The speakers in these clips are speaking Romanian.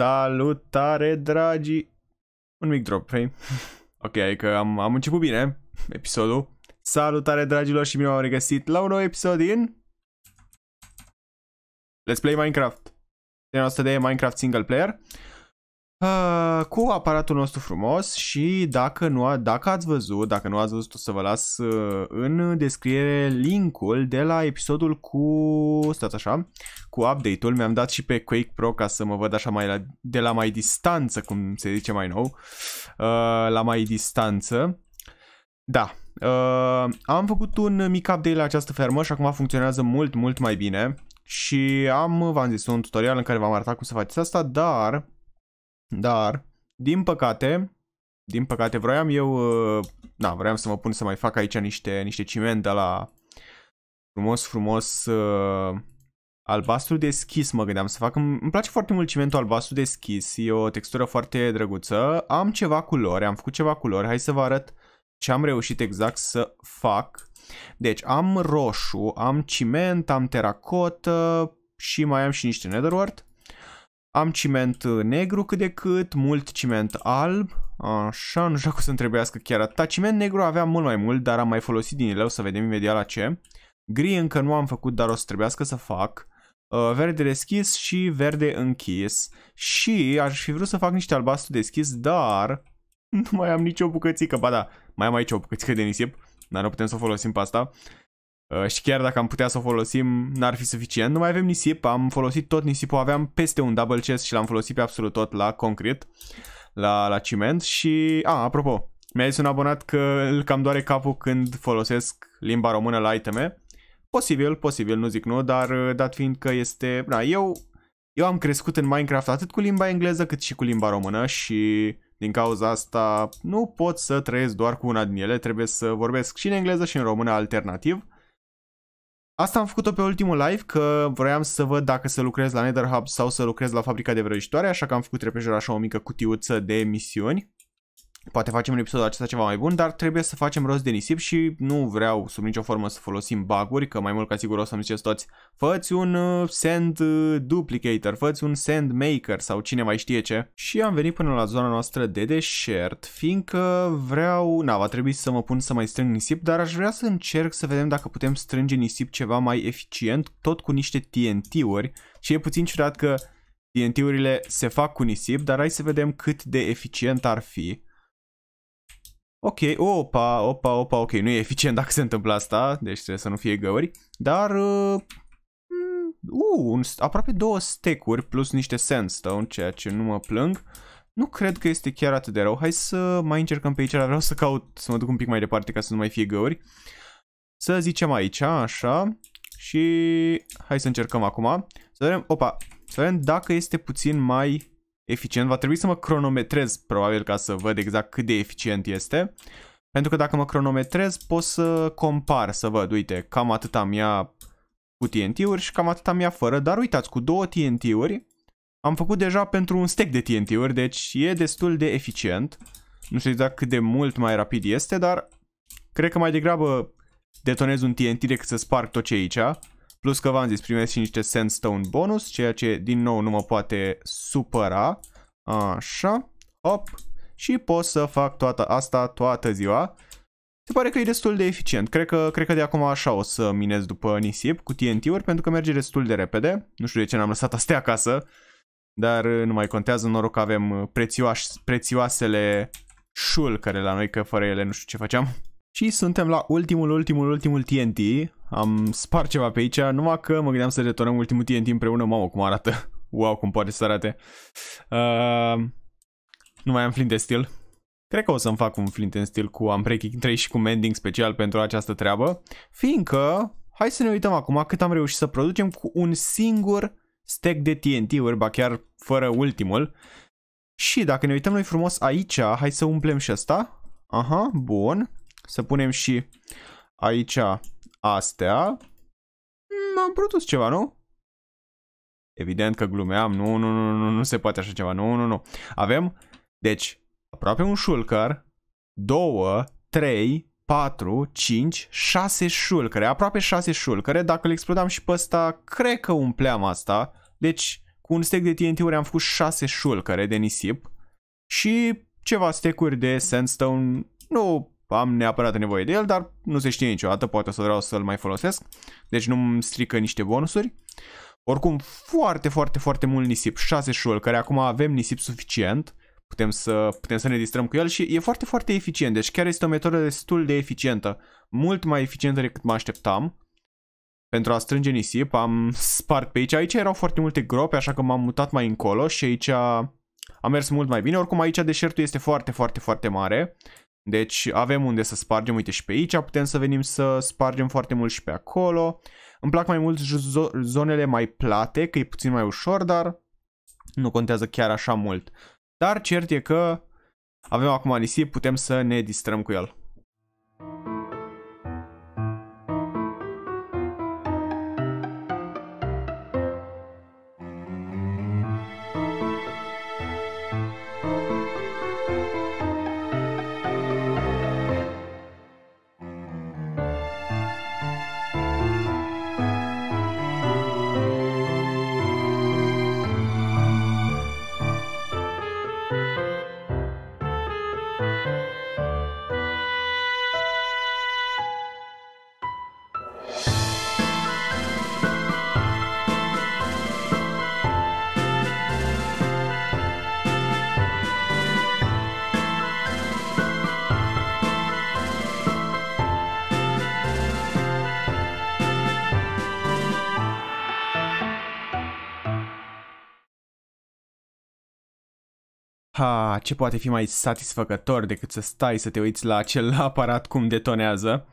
Salutare, dragi, Un mic drop frame. ok, că adică am, am început bine episodul. Salutare, dragilor, și bine am regăsit la un nou episod din... Let's Play Minecraft. De noastră de Minecraft Single Player. Uh, cu aparatul nostru frumos și dacă, nu a, dacă ați văzut, dacă nu ați văzut, o să vă las uh, în descriere linkul de la episodul cu, stați așa, cu update-ul. Mi-am dat și pe Quake Pro ca să mă văd așa mai la, de la mai distanță, cum se zice mai nou, uh, la mai distanță. Da, uh, am făcut un mic update la această fermă și acum funcționează mult, mult mai bine. Și am, v-am zis, un tutorial în care v-am arătat cum să faceți asta, dar dar, din păcate, din păcate vroiam eu, da, vroiam să mă pun să mai fac aici niște, niște ciment de la frumos, frumos uh, albastru deschis mă gândeam să fac. Îmi, îmi place foarte mult cimentul albastru deschis, e o textură foarte drăguță. Am ceva culori, am făcut ceva culori, hai să vă arăt ce am reușit exact să fac. Deci am roșu, am ciment, am teracotă și mai am și niște netherwort. Am ciment uh, negru cât de cât, mult ciment alb. Așa, nu știu cum să-mi trebuiască chiar atât. Da, ciment negru aveam mult mai mult, dar am mai folosit din ele, o să vedem imediat la ce. Gri încă nu am făcut, dar o să trebuiască să fac. Uh, verde deschis și verde închis. Și aș fi vrut să fac niște albastru deschis, dar nu mai am nicio bucățică. Ba da, mai am aici o bucățică de nisip, dar nu putem să o folosim pe asta. Uh, și chiar dacă am putea să o folosim, n-ar fi suficient. Nu mai avem nisip, am folosit tot nisipul, aveam peste un double chest și l-am folosit pe absolut tot la concret, la, la ciment și... A, apropo, mi-a zis un abonat că îl cam doare capul când folosesc limba română la iteme. Posibil, posibil, nu zic nu, dar uh, dat fiind că este... Na, eu, eu am crescut în Minecraft atât cu limba engleză cât și cu limba română și... Din cauza asta nu pot să trăiesc doar cu una din ele, trebuie să vorbesc și în engleză și în română alternativ. Uh, Asta am făcut-o pe ultimul live, că vroiam să văd dacă să lucrez la NetherHub sau să lucrez la fabrica de vrăjitoare, așa că am făcut repejor așa o mică cutiuță de misiuni. Poate facem în episodul acesta ceva mai bun, dar trebuie să facem rost de nisip și nu vreau sub nicio formă să folosim baguri, că mai mult ca sigur o să-mi ziceți toți, făți un uh, sand uh, duplicator, făți un sand maker sau cine mai știe ce. Și am venit până la zona noastră de deșert, fiindcă vreau, na, va trebui să mă pun să mai strâng nisip, dar aș vrea să încerc să vedem dacă putem strânge nisip ceva mai eficient, tot cu niște TNT-uri și e puțin ciudat că TNT-urile se fac cu nisip, dar hai să vedem cât de eficient ar fi. Ok, opa, opa, opa, ok, nu e eficient dacă se întâmplă asta, deci trebuie să nu fie găuri, dar... Uh, mm, uh un, aproape două stecuri plus niște sandstone, ceea ce nu mă plâng. Nu cred că este chiar atât de rău. Hai să mai încercăm pe aici, dar vreau să caut, să mă duc un pic mai departe ca să nu mai fie găuri. Să zicem aici, așa, și hai să încercăm acum. Să vedem, opa, să vedem dacă este puțin mai eficient. Va trebui să mă cronometrez probabil ca să văd exact cât de eficient este. Pentru că dacă mă cronometrez pot să compar, să văd, uite, cam atât am ia cu TNT-uri și cam atât am ia fără. Dar uitați, cu două TNT-uri am făcut deja pentru un stack de TNT-uri, deci e destul de eficient. Nu știu exact cât de mult mai rapid este, dar cred că mai degrabă detonez un TNT decât să sparg tot ce e aici. Plus că v-am zis, primesc și niște sandstone bonus, ceea ce din nou nu mă poate supăra. Așa, hop, și pot să fac toată asta toată ziua. Se pare că e destul de eficient. Cred că, cred că de acum așa o să minez după nisip cu TNT-uri pentru că merge destul de repede. Nu știu de ce n-am lăsat astea acasă, dar uh, nu mai contează. Noroc că avem uh, prețioaș, prețioasele șul care la noi, că fără ele nu știu ce făceam. Și suntem la ultimul, ultimul, ultimul TNT. Am spart ceva pe aici, numai că mă gândeam să retornăm ultimul TNT împreună. Mamă, cum arată. Wow, cum poate să arate. Uh, nu mai am flint de stil. Cred că o să-mi fac un flint în stil cu Unbreaking 3 și cu Mending special pentru această treabă, fiindcă hai să ne uităm acum cât am reușit să producem cu un singur stack de TNT-uri, ba chiar fără ultimul. Și dacă ne uităm noi frumos aici, hai să umplem și asta. Aha, bun. Să punem și aici astea, mm, am produs ceva, nu? Evident că glumeam, nu, nu, nu, nu, nu se poate așa ceva, nu, nu, nu. Avem, deci, aproape un șulcăr, două, trei, patru, cinci, șase șulcăre, aproape șase șulcăre. Dacă le explodam și pe ăsta, cred că umpleam asta. Deci, cu un stec de TNT-uri am făcut șase șulcăre de nisip și ceva stecuri de sandstone, nu am neapărat nevoie de el, dar nu se știe niciodată, poate o să vreau să-l mai folosesc, deci nu-mi strică niște bonusuri. Oricum, foarte, foarte, foarte mult nisip, 6 șul, care acum avem nisip suficient, putem să, putem să ne distrăm cu el și e foarte, foarte eficient, deci chiar este o metodă destul de eficientă, mult mai eficientă decât mă așteptam. Pentru a strânge nisip am spart pe aici, aici erau foarte multe grope, așa că m-am mutat mai încolo și aici a mers mult mai bine. Oricum aici deșertul este foarte, foarte, foarte mare. Deci avem unde să spargem, uite și pe aici putem să venim să spargem foarte mult și pe acolo. Îmi plac mai mult zonele mai plate, că e puțin mai ușor, dar nu contează chiar așa mult. Dar cert e că avem acum nisip, putem să ne distrăm cu el. Ha, ce poate fi mai satisfăcător decât să stai să te uiți la acel aparat cum detonează?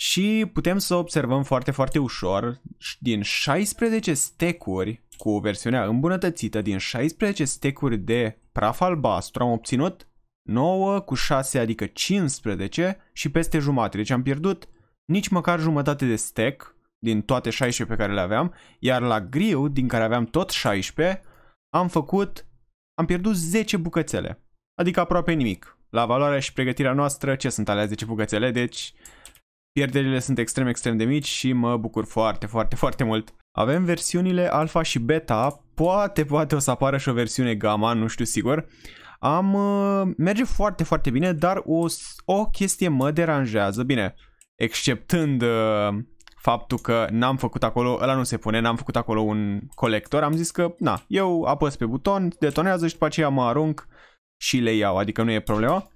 Și putem să observăm foarte, foarte ușor, din 16 stecuri cu versiunea îmbunătățită, din 16 stecuri de praf albastru am obținut 9 cu 6, adică 15 și peste jumătate. Deci am pierdut nici măcar jumătate de stec din toate 16 pe care le aveam, iar la griu, din care aveam tot 16, am făcut am pierdut 10 bucățele. Adică aproape nimic. La valoarea și pregătirea noastră, ce sunt alea 10 bucățele, deci pierderile sunt extrem extrem de mici și mă bucur foarte, foarte, foarte mult. Avem versiunile alfa și beta, poate, poate o să apară și o versiune gamma, nu știu sigur. Am... Uh, merge foarte, foarte bine, dar o, o chestie mă deranjează, bine, exceptând uh, faptul că n-am făcut acolo, ăla nu se pune, n-am făcut acolo un colector, am zis că, na, eu apăs pe buton, detonează și după aceea mă arunc și le iau, adică nu e problema.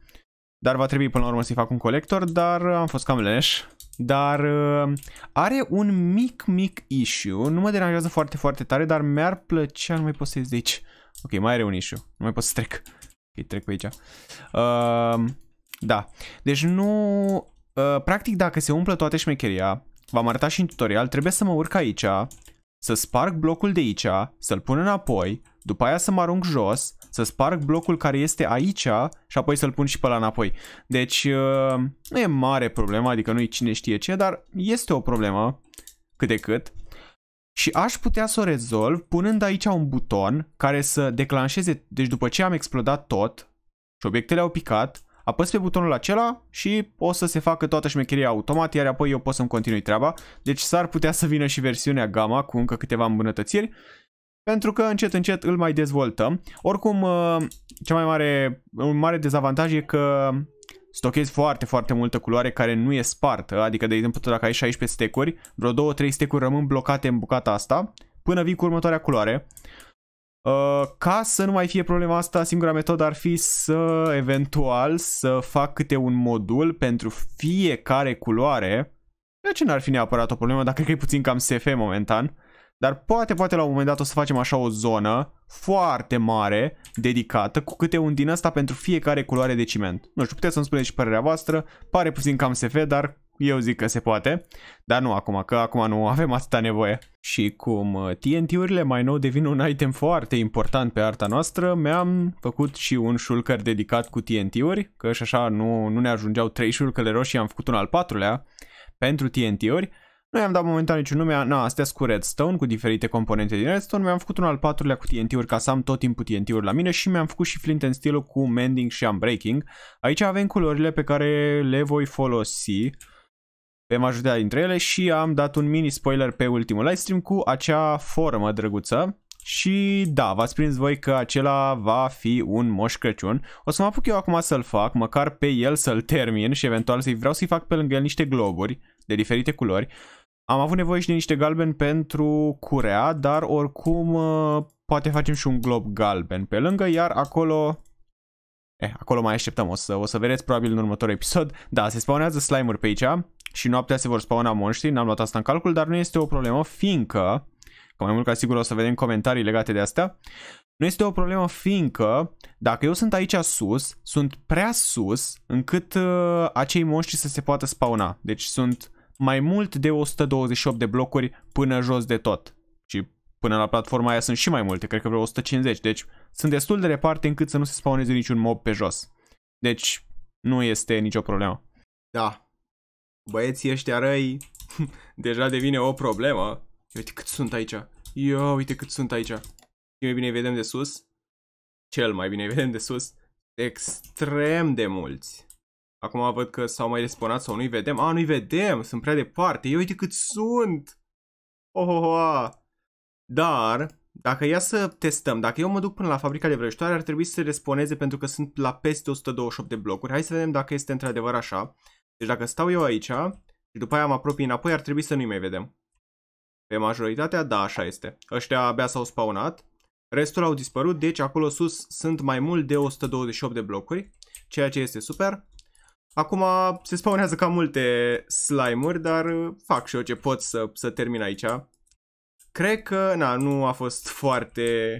Dar va trebui până la urmă să-i fac un colector, dar uh, am fost cam leneș. Dar uh, are un mic, mic issue, nu mă deranjează foarte, foarte tare, dar mi-ar plăcea, nu mai pot să ies de aici. Ok, mai are un issue, nu mai pot să trec. Ok, trec pe aici. Uh, da, deci nu... Uh, practic dacă se umplă toată șmecheria, v-am arătat și în tutorial, trebuie să mă urc aici, să sparg blocul de aici, să-l pun înapoi, după aia să mă arunc jos, să sparg blocul care este aici și apoi să-l pun și pe la înapoi. Deci uh, nu e mare problema, adică nu-i cine știe ce, dar este o problemă cât de cât. Și aș putea să o rezolv punând aici un buton care să declanșeze, deci după ce am explodat tot și obiectele au picat, Apăs pe butonul acela și o să se facă toată șmecheria automat, iar apoi eu pot să-mi continui treaba. Deci s-ar putea să vină și versiunea gamma cu încă câteva îmbunătățiri, pentru că încet încet îl mai dezvoltăm. Oricum, uh, cea mai mare, un mare dezavantaj e că stochezi foarte, foarte multă culoare care nu e spartă, adică de exemplu dacă ai 16 stecuri, vreo 2-3 stecuri rămân blocate în bucata asta până vii cu următoarea culoare. Uh, ca să nu mai fie problema asta, singura metodă ar fi să eventual să fac câte un modul pentru fiecare culoare. Ceea ce n-ar fi neapărat o problemă, dacă cred că e puțin cam SF momentan. Dar poate, poate la un moment dat o să facem așa o zonă foarte mare, dedicată, cu câte un din asta pentru fiecare culoare de ciment. Nu știu, puteți să-mi spuneți și părerea voastră, pare puțin cam SF, dar eu zic că se poate, dar nu acum, că acum nu avem atâta nevoie. Și cum uh, TNT-urile mai nou devin un item foarte important pe arta noastră, mi-am făcut și un shulker dedicat cu TNT-uri, că și așa nu, nu ne ajungeau 3 shulkerle roșii, am făcut un al patrulea pentru TNT-uri. Nu i-am dat momentan niciun nume, na, astea cu redstone, cu diferite componente din redstone, mi-am făcut un al patrulea cu TNT-uri ca să am tot timpul TNT-uri la mine și mi-am făcut și flint and steel cu mending și unbreaking. Aici avem culorile pe care le voi folosi pe majoritatea dintre ele și am dat un mini spoiler pe ultimul livestream cu acea formă drăguță. Și da, v-ați prins voi că acela va fi un Moș Crăciun. O să mă apuc eu acum să-l fac, măcar pe el să-l termin și eventual să-i vreau să-i fac pe lângă el niște globuri de diferite culori. Am avut nevoie și de niște galben pentru curea, dar oricum uh, poate facem și un glob galben pe lângă, iar acolo... Eh, acolo mai așteptăm, o să, o să vedeți probabil în următorul episod. Da, se spawnează slime-uri pe aici, și noaptea se vor spawna monștri, n-am luat asta în calcul, dar nu este o problemă, fiindcă, că mai mult ca sigur o să vedem comentarii legate de astea, nu este o problemă fiindcă dacă eu sunt aici sus, sunt prea sus încât uh, acei monștri să se poată spawna. Deci sunt mai mult de 128 de blocuri până jos de tot. Și până la platforma aia sunt și mai multe, cred că vreo 150. Deci sunt destul de departe încât să nu se spawneze niciun mob pe jos. Deci nu este nicio problemă. Da, băieții ăștia răi deja devine o problemă. Uite cât sunt aici. Ia uite cât sunt aici. Cel mai bine vedem de sus. Cel mai bine vedem de sus. Extrem de mulți. Acum văd că s-au mai responat sau nu-i vedem. A, nu-i vedem, sunt prea departe. Ia uite cât sunt. Oh, oh, oh. Dar, dacă ia să testăm, dacă eu mă duc până la fabrica de vrăjitoare, ar trebui să se responeze pentru că sunt la peste 128 de blocuri. Hai să vedem dacă este într-adevăr așa. Deci dacă stau eu aici și după aia mă apropii înapoi, ar trebui să nu-i mai vedem. Pe majoritatea, da, așa este. Ăștia abia s-au spawnat. Restul au dispărut, deci acolo sus sunt mai mult de 128 de blocuri, ceea ce este super. Acum se spawnează cam multe slime-uri, dar uh, fac și eu ce pot să, să termin aici. Cred că, na, nu a fost foarte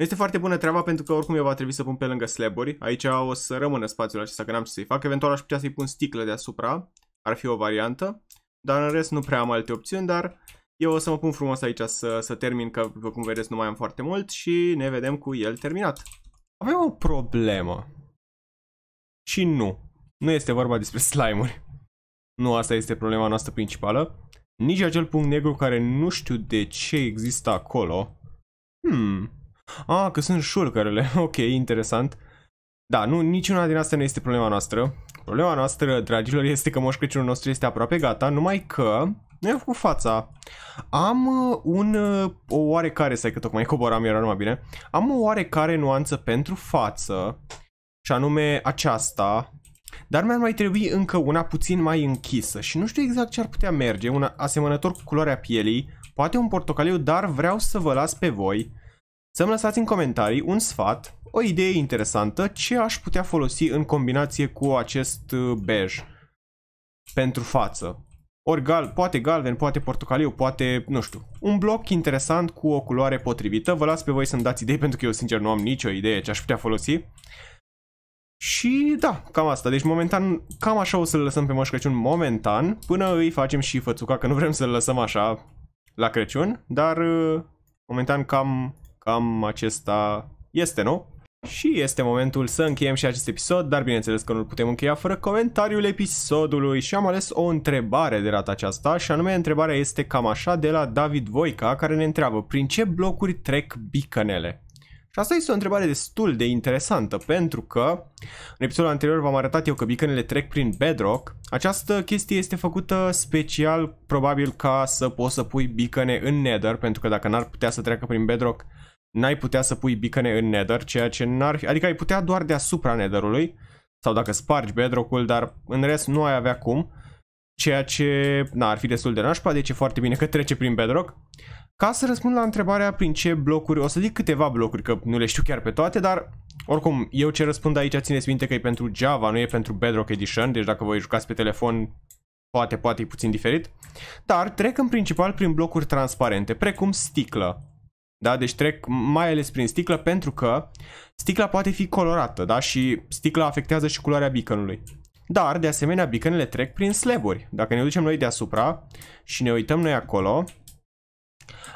este foarte bună treaba pentru că oricum eu va trebui să pun pe lângă slaburi. Aici o să rămână spațiul acesta, că n-am ce să-i fac. Eventual aș putea să-i pun sticlă deasupra. Ar fi o variantă. Dar în rest nu prea am alte opțiuni, dar eu o să mă pun frumos aici să, să termin, că după cum vedeți nu mai am foarte mult și ne vedem cu el terminat. Avem o problemă. Și nu. Nu este vorba despre slime-uri. Nu asta este problema noastră principală. Nici acel punct negru care nu știu de ce există acolo. Hmm. Ah, că sunt șurcărele. Ok, interesant. Da, nu, niciuna din asta nu este problema noastră. Problema noastră, dragilor, este că Moș Crăciunul nostru este aproape gata, numai că nu am făcut fața. Am uh, un, uh, o oarecare, să că tocmai coboram, era numai bine. Am o oarecare nuanță pentru față, și anume aceasta, dar mi-ar mai trebui încă una puțin mai închisă și nu știu exact ce ar putea merge, una asemănător cu culoarea pielii, poate un portocaliu, dar vreau să vă las pe voi să-mi lăsați în comentarii un sfat, o idee interesantă, ce aș putea folosi în combinație cu acest uh, bej pentru față. Ori gal, poate galben, poate portocaliu, poate, nu știu, un bloc interesant cu o culoare potrivită. Vă las pe voi să-mi dați idei pentru că eu sincer nu am nicio idee ce aș putea folosi. Și da, cam asta. Deci momentan, cam așa o să-l lăsăm pe Moș Crăciun momentan, până îi facem și fățuca, că nu vrem să-l lăsăm așa la Crăciun, dar uh, momentan cam Cam acesta este, nu? Și este momentul să încheiem și acest episod, dar bineînțeles că nu-l putem încheia fără comentariul episodului și am ales o întrebare de data aceasta și anume întrebarea este cam așa de la David Voica care ne întreabă prin ce blocuri trec bicanele? Și asta este o întrebare destul de interesantă pentru că în episodul anterior v-am arătat eu că bicanele trec prin bedrock. Această chestie este făcută special probabil ca să poți să pui bicane în nether pentru că dacă n-ar putea să treacă prin bedrock n-ai putea să pui bicăne în nether, ceea ce n-ar fi, adică ai putea doar deasupra netherului, sau dacă spargi bedrock-ul, dar în rest nu ai avea cum, ceea ce na, ar fi destul de nașpa, deci e foarte bine că trece prin bedrock. Ca să răspund la întrebarea prin ce blocuri, o să zic câteva blocuri, că nu le știu chiar pe toate, dar oricum, eu ce răspund aici, țineți minte că e pentru Java, nu e pentru Bedrock Edition, deci dacă voi jucați pe telefon, poate, poate e puțin diferit. Dar trec în principal prin blocuri transparente, precum sticlă. Da? Deci trec mai ales prin sticlă pentru că sticla poate fi colorată da? și sticla afectează și culoarea beaconului. Dar, de asemenea, beaconele trec prin sleburi. Dacă ne ducem noi deasupra și ne uităm noi acolo,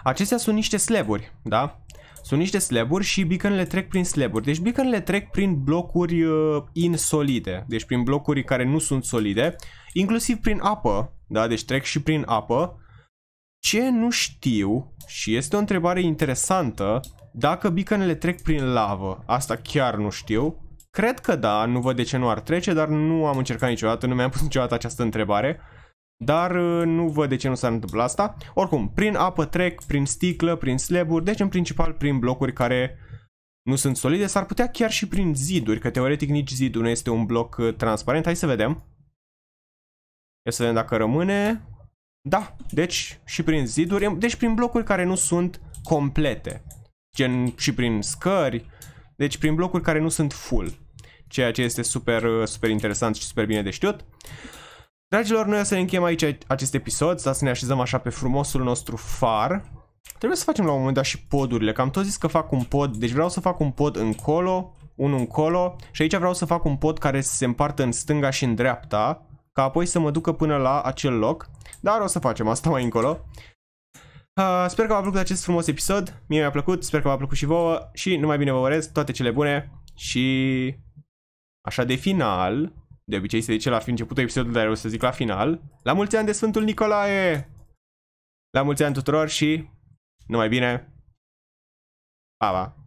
acestea sunt niște sleburi, da? Sunt niște sleburi și beaconele trec prin sleburi. Deci beaconele trec prin blocuri uh, insolide, deci prin blocuri care nu sunt solide, inclusiv prin apă, da? Deci trec și prin apă ce nu știu, și este o întrebare interesantă, dacă bicanele trec prin lavă, asta chiar nu știu. Cred că da, nu văd de ce nu ar trece, dar nu am încercat niciodată, nu mi-am pus niciodată această întrebare. Dar uh, nu văd de ce nu s-ar întâmpla asta. Oricum, prin apă trec, prin sticlă, prin sleburi, deci în principal prin blocuri care nu sunt solide, s-ar putea chiar și prin ziduri, că teoretic nici zidul nu este un bloc uh, transparent. Hai să vedem. Ia să vedem dacă rămâne. Da, deci și prin ziduri, deci prin blocuri care nu sunt complete. Gen și prin scări, deci prin blocuri care nu sunt full. Ceea ce este super, uh, super interesant și super bine de știut. Dragilor, noi o să ne încheiem aici acest episod, da, să ne așezăm așa pe frumosul nostru far. Trebuie să facem la un moment dat și podurile, că am tot zis că fac un pod, deci vreau să fac un pod încolo, unul încolo și aici vreau să fac un pod care se împartă în stânga și în dreapta, ca apoi să mă ducă până la acel loc dar o să facem asta mai încolo. Uh, sper că v-a plăcut acest frumos episod. Mie mi-a plăcut, sper că v-a plăcut și vouă și numai bine vă urez toate cele bune și așa de final, de obicei se zice la începutul episodului, dar eu să zic la final, la mulți ani de Sfântul Nicolae! La mulți ani tuturor și numai bine! Pa, pa!